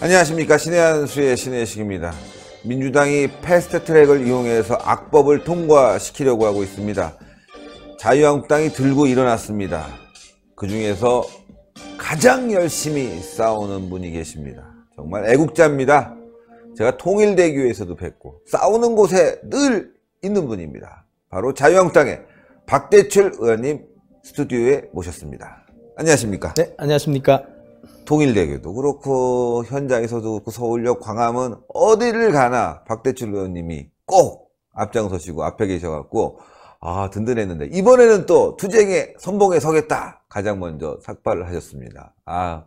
안녕하십니까 신해한수의 신해식입니다. 민주당이 패스트트랙을 이용해서 악법을 통과시키려고 하고 있습니다. 자유한국당이 들고 일어났습니다. 그 중에서 가장 열심히 싸우는 분이 계십니다. 정말 애국자입니다. 제가 통일대교에서도 뵙고 싸우는 곳에 늘 있는 분입니다. 바로 자유한국당의 박대출 의원님 스튜디오에 모셨습니다. 안녕하십니까? 네, 안녕하십니까? 통일대교도 그렇고 현장에서도 그렇고 서울역 광화문 어디를 가나 박대출 의원님이 꼭 앞장서시고 앞에 계셔갖고 아 든든했는데 이번에는 또투쟁에 선봉에 서겠다 가장 먼저 삭발을 하셨습니다. 아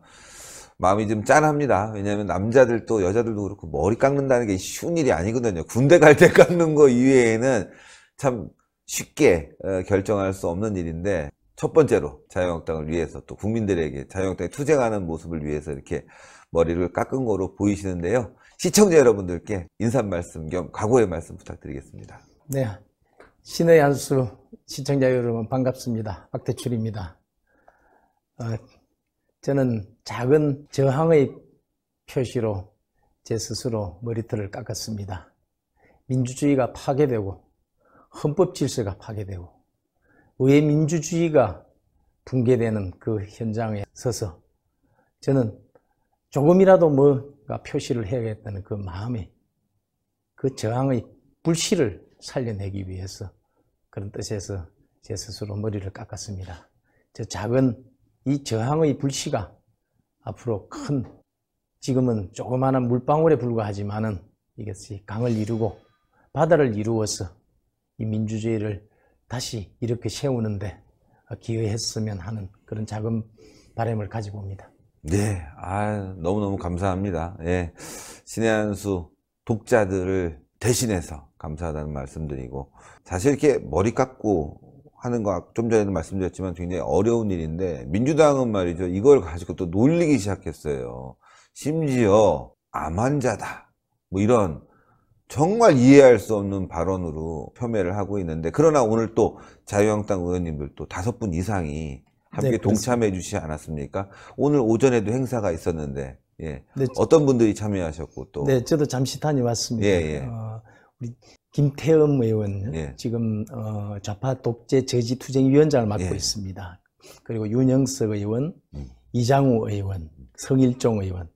마음이 좀 짠합니다. 왜냐하면 남자들도 여자들도 그렇고 머리 깎는다는 게 쉬운 일이 아니거든요. 군대 갈 때 깎는 거 이외에는 참 쉽게 어, 결정할 수 없는 일인데 첫 번째로 자유한국당을 위해서 또 국민들에게 자유한국당에 투쟁하는 모습을 위해서 이렇게 머리를 깎은 거로 보이시는데요. 시청자 여러분들께 인사 말씀 겸 각오의 말씀 부탁드리겠습니다. 네. 신의 한수 시청자 여러분 반갑습니다. 박대출입니다. 어, 저는 작은 저항의 표시로 제 스스로 머리털을 깎았습니다. 민주주의가 파괴되고 헌법 질서가 파괴되고 의회 민주주의가 붕괴되는 그 현장에 서서 저는 조금이라도 뭔가 표시를 해야겠다는 그 마음이 그 저항의 불씨를 살려내기 위해서 그런 뜻에서 제 스스로 머리를 깎았습니다. 저 작은 이 저항의 불씨가 앞으로 큰 지금은 조그마한 물방울에 불과하지만은 이것이 강을 이루고 바다를 이루어서 이 민주주의를 다시 이렇게 세우는데 기여했으면 하는 그런 작은 바램을 가지고 옵니다. 네, 아 너무너무 감사합니다. 예, 신해한수 독자들을 대신해서 감사하다는 말씀드리고 사실 이렇게 머리 깎고 하는 거좀 전에도 말씀드렸지만 굉장히 어려운 일인데 민주당은 말이죠 이걸 가지고 또 놀리기 시작했어요 심지어 암환자다 뭐 이런 정말 이해할 수 없는 발언으로 폄훼를 하고 있는데 그러나 오늘 또 자유한국당 의원님들 도 다섯 분 이상이 함께 네, 동참해 주시지 않았습니까? 오늘 오전에도 행사가 있었는데 예. 네, 어떤 분들이 참여하셨고 또 네, 저도 잠시 다녀왔습니다. 예, 예. 어, 우리 김태흠 의원 예. 지금 어, 좌파 독재 저지 투쟁 위원장을 맡고 예. 있습니다. 그리고 윤영석 의원, 음. 이장우 의원, 성일종 의원,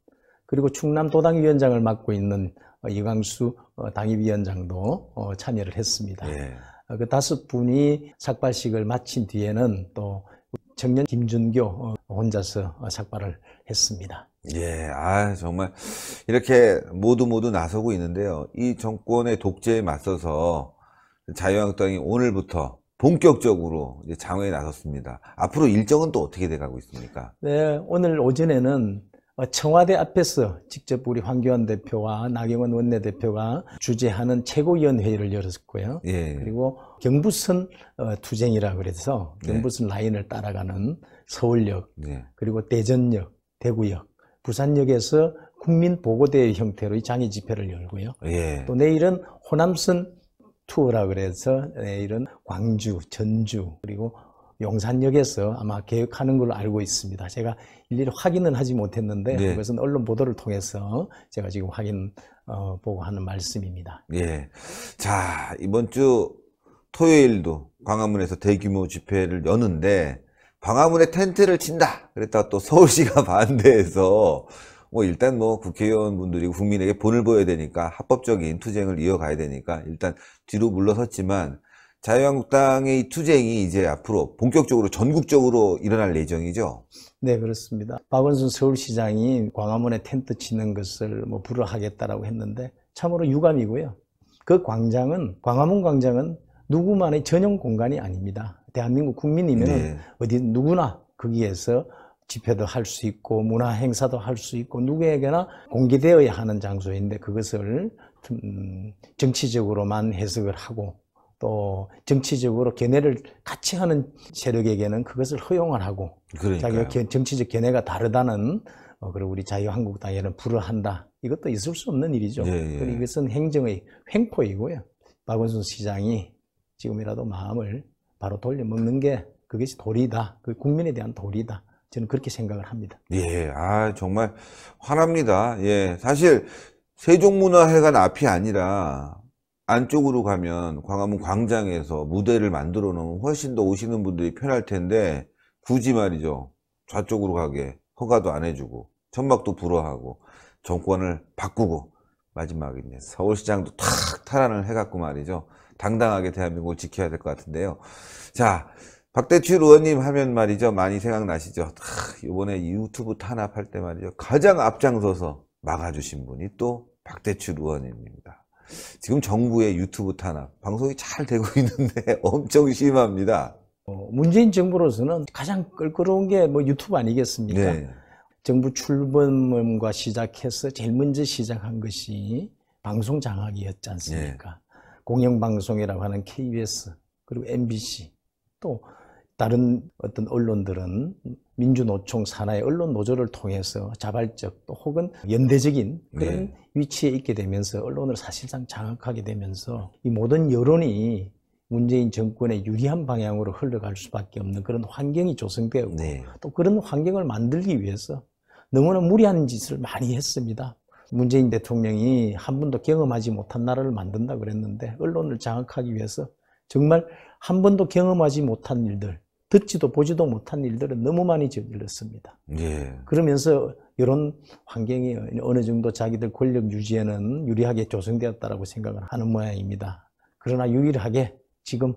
그리고 충남 도당 위원장을 맡고 있는 어, 이광수 어, 당협위원장도 어, 참여를 했습니다. 예. 그 다섯 분이 삭발식을 마친 뒤에는 또 청년 김준교 혼자서 삭발을 했습니다. 예, 아, 정말, 이렇게 모두 모두 나서고 있는데요. 이 정권의 독재에 맞서서 자유한국당이 오늘부터 본격적으로 이제 장외에 나섰습니다. 앞으로 일정은 또 어떻게 돼가고 있습니까? 네, 오늘 오전에는 청와대 앞에서 직접 우리 황교안 대표와 나경원 원내대표가 주재하는 최고위원회의를 열었고요. 예. 그리고 경부선 어, 투쟁이라 그래서 네. 경부선 네. 라인을 따라가는 서울역, 네. 그리고 대전역, 대구역, 부산역에서 국민보고대회 형태로 장애 집회를 열고요. 예. 또 내일은 호남선 투어라 그래서 내일은 광주, 전주 그리고 용산역에서 아마 계획하는 걸로 알고 있습니다. 제가 일일이 확인은 하지 못했는데 네. 그것은 언론 보도를 통해서 제가 지금 확인 어, 보고 하는 말씀입니다. 예. 자 이번 주 토요일도 광화문에서 대규모 집회를 여는데 방화문에 텐트를 친다. 그랬다가 또 서울시가 반대해서 뭐 일단 뭐 국회의원분들이 국민에게 본을 보여야 되니까 합법적인 투쟁을 이어가야 되니까 일단 뒤로 물러섰지만 자유한국당의 투쟁이 이제 앞으로 본격적으로 전국적으로 일어날 예정이죠. 네, 그렇습니다. 박원순 서울시장이 광화문에 텐트 치는 것을 뭐 불허하겠다라고 했는데 참으로 유감이고요. 그 광장은 광화문 광장은 누구만의 전용 공간이 아닙니다. 대한민국 국민이면 네. 어디 누구나 거기에서 집회도 할 수 있고 문화 행사도 할 수 있고 누구에게나 공개되어야 하는 장소인데 그것을 음, 정치적으로만 해석을 하고 또 정치적으로 견해를 같이 하는 세력에게는 그것을 허용을 하고 그러니까요. 자기가 정치적 견해가 다르다는 어, 그리고 우리 자유한국당에는 불허한다 이것도 있을 수 없는 일이죠. 예, 예. 그리고 이것은 행정의 횡포이고요. 박원순 시장이 지금이라도 마음을 바로 돌려 먹는 게 그것이 도리다. 그 국민에 대한 도리다. 저는 그렇게 생각을 합니다. 예, 아 정말 화납니다. 예, 사실 세종문화회관 앞이 아니라 안쪽으로 가면 광화문 광장에서 무대를 만들어 놓으면 훨씬 더 오시는 분들이 편할 텐데 굳이 말이죠 좌쪽으로 가게 허가도 안 해주고 천막도 불허하고 정권을 바꾸고 마지막에 서울시장도 탁 탈환을 해갖고 말이죠 당당하게 대한민국을 지켜야 될 것 같은데요. 자, 박대출 의원님 하면 말이죠. 많이 생각나시죠? 하, 이번에 유튜브 탄압할 때 말이죠. 가장 앞장서서 막아주신 분이 또 박대출 의원입니다. 지금 정부의 유튜브 탄압, 방송이 잘 되고 있는데 엄청 심합니다. 어, 문재인 정부로서는 가장 끌끄러운 게 뭐 유튜브 아니겠습니까? 네. 정부 출범과 시작해서 제일 먼저 시작한 것이 방송 장악이었지 않습니까? 네. 공영방송이라고 하는 KBS 그리고 MBC 또 다른 어떤 언론들은 민주노총 산하의 언론 노조를 통해서 자발적 또 혹은 연대적인 그런 네. 위치에 있게 되면서 언론을 사실상 장악하게 되면서 이 모든 여론이 문재인 정권의 유리한 방향으로 흘러갈 수밖에 없는 그런 환경이 조성되고 네. 또 그런 환경을 만들기 위해서 너무나 무리한 짓을 많이 했습니다. 문재인 대통령이 한 번도 경험하지 못한 나라를 만든다 그랬는데 언론을 장악하기 위해서 정말 한 번도 경험하지 못한 일들, 듣지도 보지도 못한 일들은 너무 많이 저질렀습니다. 예. 그러면서 이런 환경이 어느 정도 자기들 권력 유지에는 유리하게 조성되었다고 생각을 하는 모양입니다. 그러나 유일하게 지금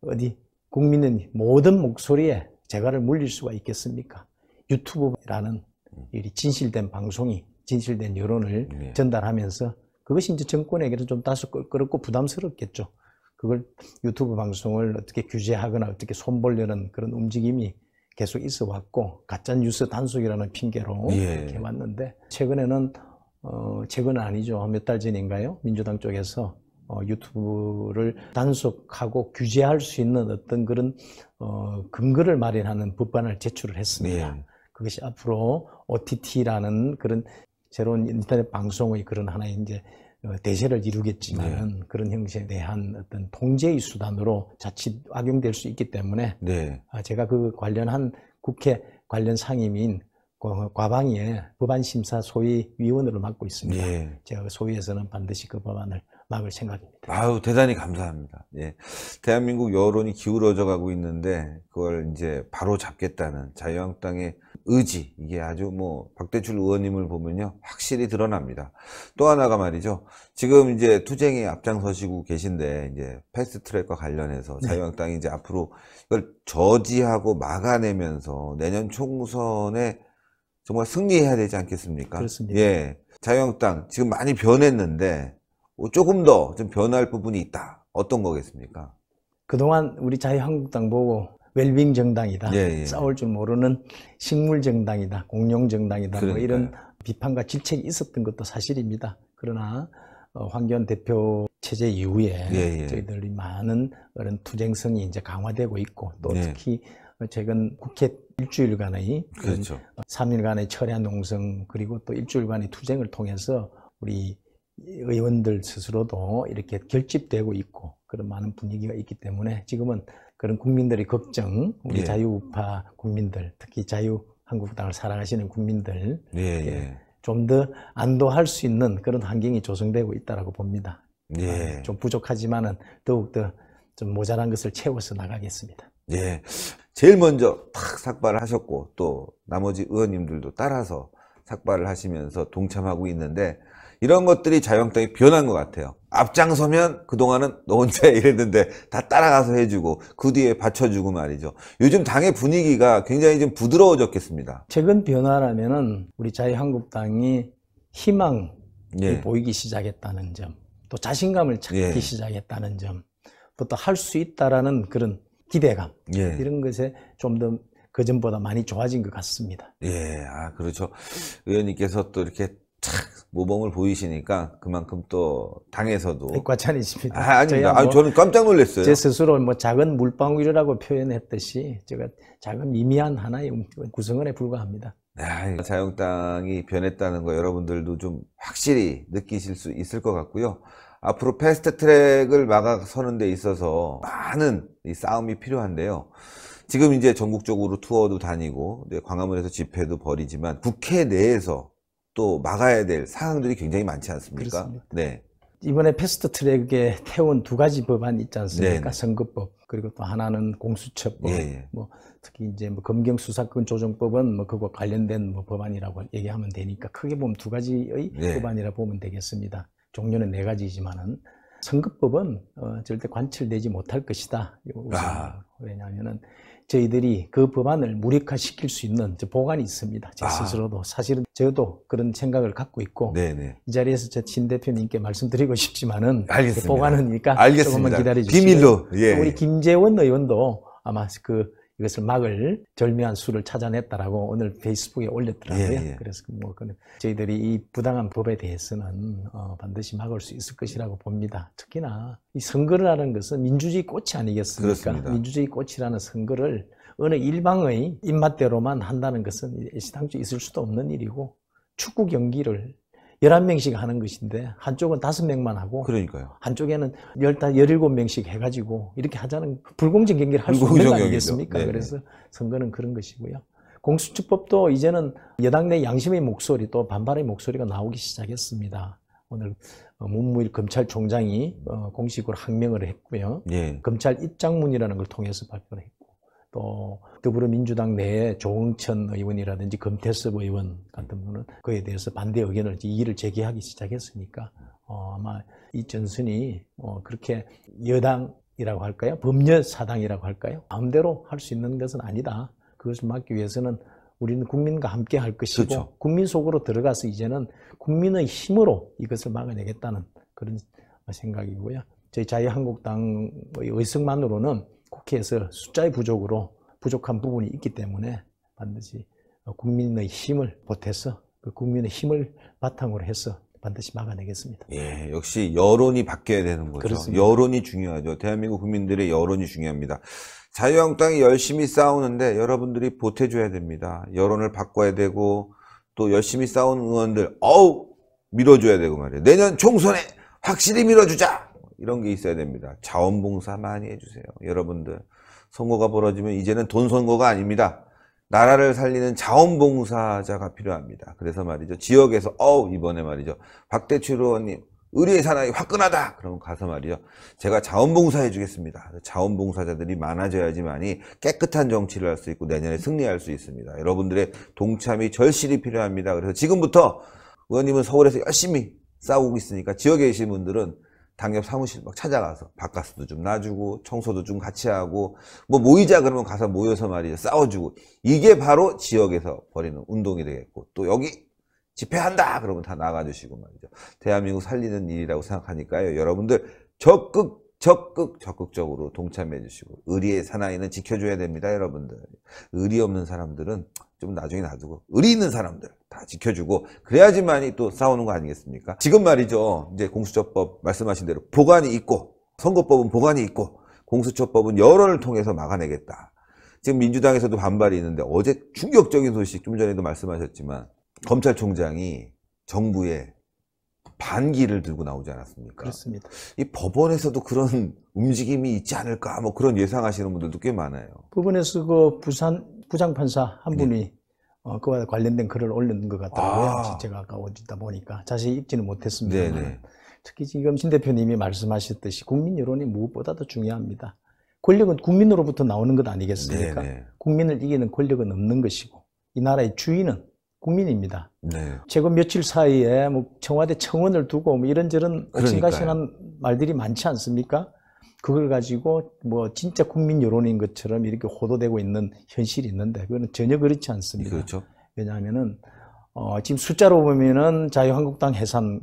어디 국민은 모든 목소리에 재가를 물릴 수가 있겠습니까? 유튜브라는 음. 진실된 방송이 진실된 여론을 네. 전달하면서 그것이 이제 정권에게는좀 다소 끌끄럽고 부담스럽겠죠. 그걸 유튜브 방송을 어떻게 규제하거나 어떻게 손보려는 그런 움직임이 계속 있어 왔고 가짜 뉴스 단속이라는 핑계로 예. 이렇게 왔는데 최근에는 어 최근 은 아니죠 몇 달 전인가요 민주당 쪽에서 어, 유튜브를 단속하고 규제할 수 있는 어떤 그런 어, 근거를 마련하는 법안을 제출을 했습니다. 네. 그것이 앞으로 OTT라는 그런 새로운 인터넷 방송의 그런 하나의 이제 어, 대세를 이루겠지만 네. 그런 형식에 대한 어떤 통제의 수단으로 자칫 악용될 수 있기 때문에 네. 아, 제가 그 관련한 국회 관련 상임인 과방위에 법안심사 소위 위원으로 맡고 있습니다. 예. 제가 그 소위에서는 반드시 그 법안을 막을 생각입니다. 아유 대단히 감사합니다. 예. 대한민국 여론이 기울어져 가고 있는데 그걸 이제 바로 잡겠다는 자유한국당의 의지 이게 아주 뭐 박대출 의원님을 보면요 확실히 드러납니다. 또 하나가 말이죠. 지금 이제 투쟁에 앞장서시고 계신데 이제 패스트트랙과 관련해서 네. 자유한국당이 이제 앞으로 이걸 저지하고 막아내면서 내년 총선에 정말 승리해야 되지 않겠습니까? 그렇습니다. 예, 자유한국당 지금 많이 변했는데 조금 더 좀 변할 부분이 있다. 어떤 거겠습니까? 그동안 우리 자유한국당 보고 웰빙 정당이다. 예, 예. 싸울 줄 모르는 식물 정당이다. 공룡 정당이다. 뭐 이런 비판과 질책이 있었던 것도 사실입니다. 그러나 어, 황교안 대표 체제 이후에 예, 예. 저희들이 많은 그런 투쟁성이 이제 강화되고 있고 또 네. 특히 최근 국회 일주일간의 그렇죠. 3일간의 어, 철야 농성 그리고 또 일주일간의 투쟁을 통해서 우리 의원들 스스로도 이렇게 결집되고 있고 그런 많은 분위기가 있기 때문에 지금은 그런 국민들의 걱정, 우리 예. 자유우파 국민들, 특히 자유한국당을 사랑하시는 국민들 예, 예. 예. 좀더 안도할 수 있는 그런 환경이 조성되고 있다라고 봅니다. 예. 아, 좀 부족하지만은 더욱 더좀 모자란 것을 채워서 나가겠습니다. 예. 제일 먼저 탁 삭발을 하셨고 또 나머지 의원님들도 따라서 삭발을 하시면서 동참하고 있는데 이런 것들이 자유한국당이 변한 것 같아요. 앞장서면 그동안은 너 혼자 이랬는데 다 따라가서 해주고 그 뒤에 받쳐주고 말이죠. 요즘 당의 분위기가 굉장히 좀 부드러워졌겠습니다. 최근 변화라면은 우리 자유한국당이 희망이 예. 보이기 시작했다는 점, 또 자신감을 찾기 예. 시작했다는 점, 또 할 수 있다라는 그런 기대감 예. 이런 것에 좀 더 그전보다 많이 좋아진 것 같습니다. 예, 아, 그렇죠. 의원님께서 또 이렇게 모범을 보이시니까 그만큼 또 당에서도 과찬이십니다. 아, 아닙니다. 뭐 아, 저는 깜짝 놀랐어요. 제 스스로 뭐 작은 물방울이라고 표현했듯이 제가 작은 미미한 하나의 음, 구성원에 불과합니다. 아, 네, 자영당이 변했다는 거 여러분들도 좀 확실히 느끼실 수 있을 것 같고요. 앞으로 패스트 트랙을 막아서는 데 있어서 많은 싸움이 필요한데요. 지금 이제 전국적으로 투어도 다니고 광화문에서 집회도 벌이지만 국회 내에서 또 막아야 될사항들이 굉장히 많지 않습니까? 그렇습니다. 네. 이번에 패스트 트랙에 태운 두 가지 법안이 있지 않습니까? 네네. 선거법 그리고 또 하나는 공수처법. 예예. 예. 뭐 특히 이제 뭐 검경 수사권 조정법은 뭐 그거 관련된 뭐 법안이라고 얘기하면 되니까 크게 보면 두 가지의 네. 법안이라 보면 되겠습니다. 종류는 네 가지이지만은 선거법은 어, 절대 관철되지 못할 것이다. 아. 우선 아. 왜냐하면은 저희들이 그 법안을 무력화시킬 수 있는 보관이 있습니다. 제 아. 스스로도 아. 사실은 저도 그런 생각을 갖고 있고 네네. 네. 이 자리에서 제진 대표님께 말씀드리고 싶지만은 알겠습니다. 보관은니까 조금만 기다려 주시고 비밀로 예. 우리 김재원 의원도 아마 그 이것을 막을 절묘한 수를 찾아냈다라고 오늘 페이스북에 올렸더라고요. 예, 예. 그래서 뭐 저희들이 이 부당한 법에 대해서는 어 반드시 막을 수 있을 것이라고 봅니다. 특히나 이 선거를 하는 것은 민주주의 꽃이 아니겠습니까? 그렇습니다. 민주주의 꽃이라는 선거를 어느 일방의 입맛대로만 한다는 것은 시당초 있을 수도 없는 일이고 축구 경기를 11명씩 하는 것인데 한쪽은 5명만 하고 그러니까요. 한쪽에는 15, 17명씩 해가지고 이렇게 하자는 불공정 경기를 할 수 있는 거 아니겠습니까? 네네. 그래서 선거는 그런 것이고요. 공수처법도 이제는 여당 내 양심의 목소리 또 반발의 목소리가 나오기 시작했습니다. 오늘 문무일 검찰총장이 어, 공식으로 항명을 했고요. 예. 검찰 입장문이라는 걸 통해서 발표를 했고 또 더불어민주당 내에 조응천 의원이라든지 금태섭 의원 같은 분은 그에 대해서 반대 의견을 이의를 제기하기 시작했으니까 어, 아마 이 전선이 어, 그렇게 여당이라고 할까요? 법률 사당이라고 할까요? 마음대로 할 수 있는 것은 아니다. 그것을 막기 위해서는 우리는 국민과 함께 할 것이고 그렇죠. 국민 속으로 들어가서 이제는 국민의 힘으로 이것을 막아내겠다는 그런 생각이고요. 저희 자유한국당의 의석만으로는 국회에서 숫자의 부족으로 부족한 부분이 있기 때문에 반드시 어, 국민의 힘을 보태서 그 국민의 힘을 바탕으로 해서 반드시 막아내겠습니다. 예, 역시 여론이 바뀌어야 되는 거죠. 그렇습니다. 여론이 중요하죠. 대한민국 국민들의 여론이 중요합니다. 자유한국당이 열심히 싸우는데 여러분들이 보태줘야 됩니다. 여론을 바꿔야 되고 또 열심히 싸운 의원들 어우 밀어줘야 되고 말이에요. 내년 총선에 확실히 밀어주자. 이런 게 있어야 됩니다. 자원봉사 많이 해주세요. 여러분들 선거가 벌어지면 이제는 돈 선거가 아닙니다. 나라를 살리는 자원봉사자가 필요합니다. 그래서 말이죠. 지역에서 어우 이번에 말이죠. 박대출 의원님 의리의 사나이 화끈하다. 그러면 가서 말이죠. 제가 자원봉사 해주겠습니다. 자원봉사자들이 많아져야지만이 깨끗한 정치를 할 수 있고 내년에 승리할 수 있습니다. 여러분들의 동참이 절실히 필요합니다. 그래서 지금부터 의원님은 서울에서 열심히 싸우고 있으니까 지역에 계신 분들은 당협 사무실 막 찾아가서 바깥수도 좀 놔주고 청소도 좀 같이 하고 뭐 모이자 그러면 가서 모여서 말이죠 싸워주고 이게 바로 지역에서 벌이는 운동이 되겠고 또 여기 집회한다 그러면 다 나가주시고 말이죠 대한민국 살리는 일이라고 생각하니까요 여러분들 적극 적극 적극적으로 동참해 주시고 의리의 사나이는 지켜줘야 됩니다 여러분들 의리 없는 사람들은 좀 나중에 놔두고 의리 있는 사람들 다 지켜주고 그래야지만이 또 싸우는 거 아니겠습니까? 지금 말이죠. 이제 공수처법 말씀하신 대로 보관이 있고 선거법은 보관이 있고 공수처법은 여론을 통해서 막아내겠다. 지금 민주당에서도 반발이 있는데 어제 충격적인 소식 좀 전에도 말씀하셨지만 검찰총장이 정부에 반기를 들고 나오지 않았습니까? 그렇습니다. 이 법원에서도 그런 움직임이 있지 않을까 뭐 그런 예상하시는 분들도 꽤 많아요. 법원에서 그 부산 부장판사 한 네. 분이 네. 어, 그와 관련된 글을 올렸는것 같더라고요. 아. 제가 아까 오다 보니까 자세히 읽지는 못했습니다. 네네. 특히 지금 신 대표님이 말씀하셨듯이 국민 여론이 무엇보다도 중요합니다. 권력은 국민으로부터 나오는 것 아니겠습니까? 네네. 국민을 이기는 권력은 없는 것이고 이 나라의 주인은 국민입니다. 네. 최근 며칠 사이에 뭐 청와대 청원을 두고 뭐 이런저런 어신가신한 말들이 많지 않습니까? 그걸 가지고 뭐 진짜 국민 여론인 것처럼 이렇게 호도되고 있는 현실이 있는데 그거는 전혀 그렇지 않습니다. 그렇죠. 왜냐하면은 어 지금 숫자로 보면은 자유한국당 해산을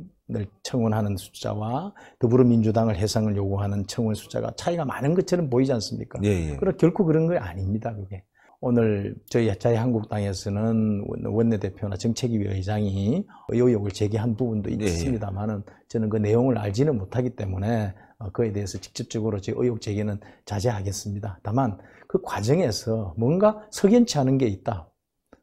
청원하는 숫자와 더불어민주당을 해산을 요구하는 청원 숫자가 차이가 많은 것처럼 보이지 않습니까? 예, 예. 그러 결코 그런 거 아닙니다. 그게 오늘 저희 자유한국당에서는 원내대표나 정책위 의장이 의혹을 제기한 부분도 예, 예. 있습니다만은 저는 그 내용을 알지는 못하기 때문에 어, 그에 대해서 직접적으로 제 의혹 제기는 자제하겠습니다. 다만 그 과정에서 뭔가 석연치 않은 게 있다.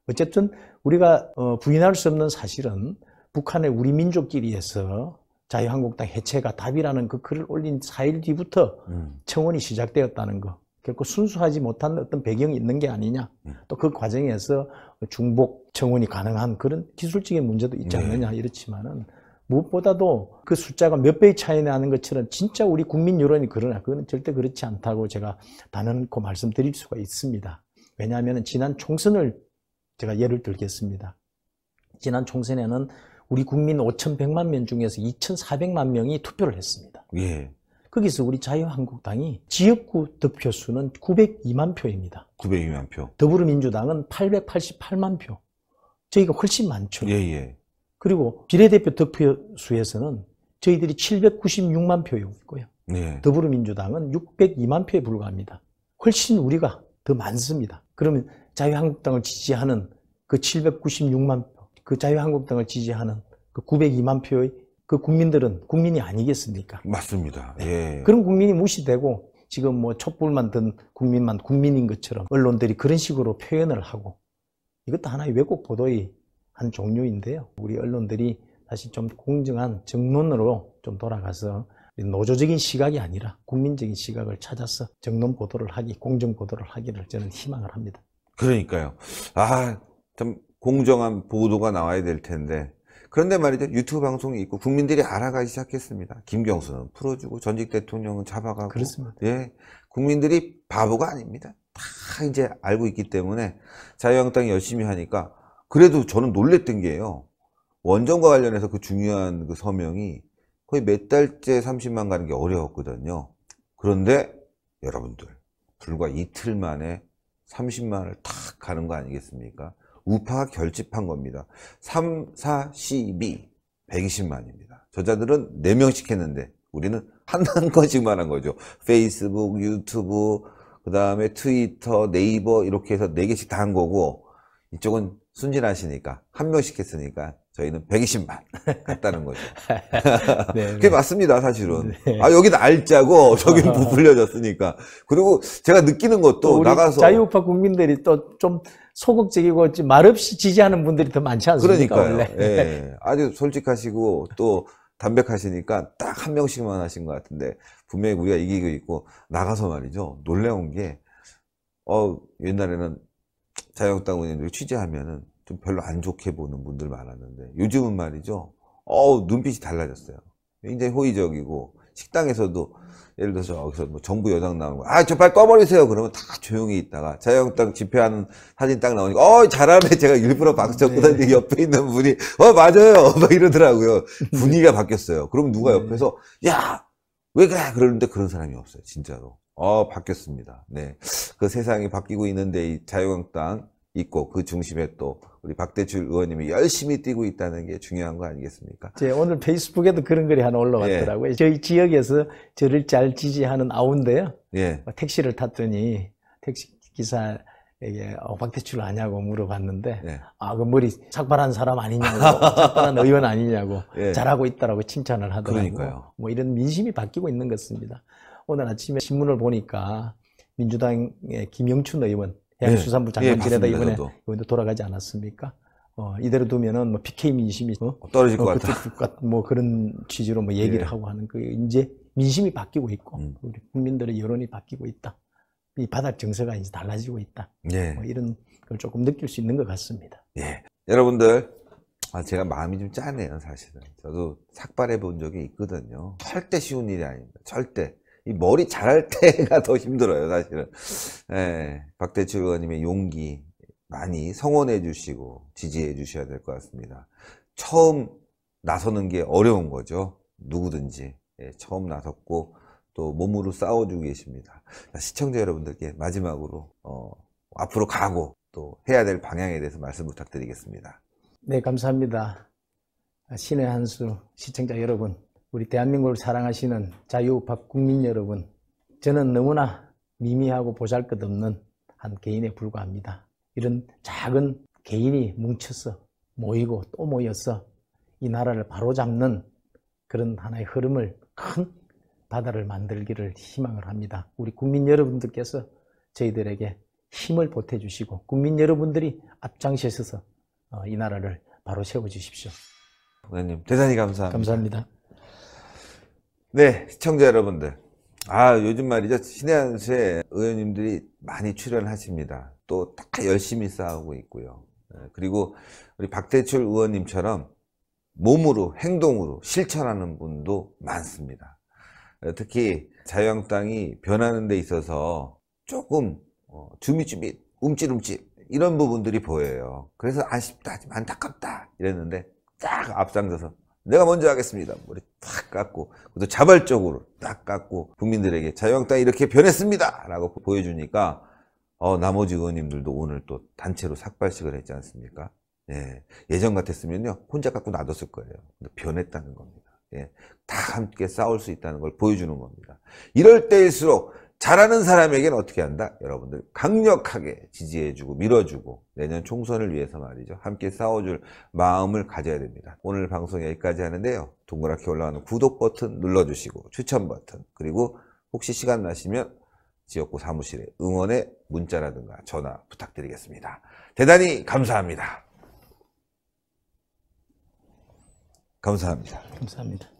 어쨌든 우리가 어, 부인할 수 없는 사실은 북한의 우리 민족끼리에서 자유한국당 해체가 답이라는 그 글을 올린 4일 뒤부터 음. 청원이 시작되었다는 거. 결코 순수하지 못한 어떤 배경이 있는 게 아니냐. 음. 또그 과정에서 중복 청원이 가능한 그런 기술적인 문제도 있지 네. 않느냐 이렇지만은 무엇보다도 그 숫자가 몇 배의 차이 나는 것처럼 진짜 우리 국민 여론이 그러나 그건 절대 그렇지 않다고 제가 단언코 말씀드릴 수가 있습니다. 왜냐하면 지난 총선을 제가 예를 들겠습니다. 지난 총선에는 우리 국민 5,100만 명 중에서 2,400만 명이 투표를 했습니다. 예. 거기서 우리 자유한국당이 지역구 득표수는 902만 표입니다. 902만 표. 더불어민주당은 888만 표. 저희가 훨씬 많죠. 예, 예. 그리고 비례대표 득표수에서는 저희들이 796만 표였고요. 예. 더불어민주당은 602만 표에 불과합니다. 훨씬 우리가 더 많습니다. 그러면 자유한국당을 지지하는 그 796만 표, 그 자유한국당을 지지하는 그 902만 표의 그 국민들은 국민이 아니겠습니까? 맞습니다. 네. 예. 그런 국민이 무시되고 지금 뭐 촛불만 든 국민만 국민인 것처럼 언론들이 그런 식으로 표현을 하고 이것도 하나의 왜곡 보도의 한 종류인데요. 우리 언론들이 다시 좀 공정한 정론으로 좀 돌아가서 노조적인 시각이 아니라 국민적인 시각을 찾아서 정론 보도를 하기, 공정 보도를 하기를 저는 희망을 합니다. 그러니까요. 아, 참 공정한 보도가 나와야 될 텐데 그런데 말이죠. 유튜브 방송이 있고 국민들이 알아가기 시작했습니다. 김경수는 풀어주고 전직 대통령은 잡아가고 그렇습니다. 예. 국민들이 바보가 아닙니다. 다 이제 알고 있기 때문에 자유한국당이 열심히 하니까 그래도 저는 놀랬던 게요. 원전과 관련해서 그 중요한 그 서명이 거의 몇 달째 30만 가는 게 어려웠거든요. 그런데 여러분들 불과 이틀 만에 30만을 탁 가는 거 아니겠습니까? 우파 가 결집한 겁니다. 3, 4, 12, 120만입니다. 저자들은 4명씩 했는데 우리는 한 건씩만 한 거죠. 페이스북, 유튜브, 그 다음에 트위터, 네이버 이렇게 해서 4개씩 다 한 거고 이쪽은 순진하시니까 한 명씩 했으니까 저희는 120만 갔다는 거죠. 네, 그게 네. 맞습니다, 사실은. 네. 아, 여기날짜고 아. 저긴 부풀려졌으니까. 그리고 제가 느끼는 것도 나가서. 자유우파 국민들이 또 좀 소극적이고 말없이 지지하는 분들이 더 많지 않습니까? 그러니까요. 예. 아주 솔직하시고 또 담백하시니까 딱 한 명씩만 하신 것 같은데 분명히 우리가 이기고 있고 나가서 말이죠. 놀라운 게, 어, 옛날에는 자유한국당 의원들 님 취재하면은 좀 별로 안 좋게 보는 분들 많았는데 요즘은 말이죠. 어우 눈빛이 달라졌어요. 굉장히 호의적이고 식당에서도 예를 들어서 여기서 뭐 정부 여장나오거 아저 빨리 꺼버리세요 그러면 다 조용히 있다가 자유한국당 집회하는 사진 딱 나오니까 어 잘하네 제가 일부러 박수 쳤구나 네. 옆에 있는 분이 어 맞아요 막 이러더라고요 분위기가 바뀌었어요 그럼 누가 네. 옆에서 야 왜 그래 그러는데 그런 사람이 없어요 진짜로 어 바뀌었습니다 네 그 세상이 바뀌고 있는데 이 자유한국당 있고 그 중심에 또 우리 박대출 의원님이 열심히 뛰고 있다는 게 중요한 거 아니겠습니까? 제 오늘 페이스북에도 그런 글이 하나 올라왔더라고요. 예. 저희 지역에서 저를 잘 지지하는 아우인데요. 예. 뭐 택시를 탔더니 택시 기사 이게 어, 박대출 아냐고 물어봤는데 네. 예. 아그 머리 삭발한 사람 아니냐고 삭발한 의원 아니냐고 네. 잘하고 있다라고 칭찬을 하더라고요. 그러니까요. 뭐 이런 민심이 바뀌고 있는 것입니다. 오늘 아침에 신문을 보니까 민주당의 김영춘 의원 해양수산부 장관실에다 예, 예 이번에 이번에 돌아가지 않았습니까? 어, 이대로 두면은 뭐 PK 민심이 뭐 떨어질 어, 것 어, 같다. 뭐 그런 취지로 뭐 얘기를 예. 하고 하는 그 이제 민심이 바뀌고 있고 음. 우리 국민들의 여론이 바뀌고 있다. 이 바닥 정세가 이제 달라지고 있다. 예. 뭐 이런 걸 조금 느낄 수 있는 것 같습니다. 예. 여러분들 아, 제가 마음이 좀 짜네요, 사실은. 저도 삭발해 본 적이 있거든요. 절대 쉬운 일이 아닙니다. 절대. 이 머리 자랄 때가 더 힘들어요, 사실은. 예, 박대출 의원님의 용기 많이 성원해 주시고 지지해 주셔야 될 것 같습니다. 처음 나서는 게 어려운 거죠. 누구든지. 예, 처음 나섰고, 또 몸으로 싸워주고 계십니다. 시청자 여러분들께 마지막으로, 어, 앞으로 가고 또 해야 될 방향에 대해서 말씀 부탁드리겠습니다. 네, 감사합니다. 아, 신의 한수 시청자 여러분. 우리 대한민국을 사랑하시는 자유우파 국민 여러분, 저는 너무나 미미하고 보잘것없는 한 개인에 불과합니다. 이런 작은 개인이 뭉쳐서 모이고 또 모여서 이 나라를 바로잡는 그런 하나의 흐름을 큰 바다를 만들기를 희망을 합니다. 우리 국민 여러분들께서 저희들에게 힘을 보태주시고 국민 여러분들이 앞장서셔서 어, 이 나라를 바로 세워주십시오. 원장님 대단히 감사합니다. 감사합니다. 네, 시청자 여러분들. 아, 요즘 말이죠. 신해안세 의원님들이 많이 출연하십니다. 또 다 열심히 싸우고 있고요. 네, 그리고 우리 박대출 의원님처럼 몸으로, 행동으로 실천하는 분도 많습니다. 네, 특히 자유한국당이 변하는 데 있어서 조금 어, 주밋주밋, 움찔움찔 이런 부분들이 보여요. 그래서 아쉽다, 안타깝다 이랬는데 딱 앞장서서 내가 먼저 하겠습니다. 머리 탁 깎고 그것도 자발적으로 딱 깎고 국민들에게 자유한국당이 이렇게 변했습니다. 라고 보여주니까 어, 나머지 의원님들도 오늘 또 단체로 삭발식을 했지 않습니까? 예, 예전 같았으면요 혼자 갖고 놔뒀을 거예요. 근데 변했다는 겁니다. 예, 다 함께 싸울 수 있다는 걸 보여주는 겁니다. 이럴 때일수록 잘하는 사람에게는 어떻게 한다? 여러분들 강력하게 지지해주고 밀어주고 내년 총선을 위해서 말이죠. 함께 싸워줄 마음을 가져야 됩니다. 오늘 방송 여기까지 하는데요. 동그랗게 올라오는 구독 버튼 눌러주시고 추천 버튼 그리고 혹시 시간 나시면 지역구 사무실에 응원의 문자라든가 전화 부탁드리겠습니다. 대단히 감사합니다. 감사합니다. 감사합니다.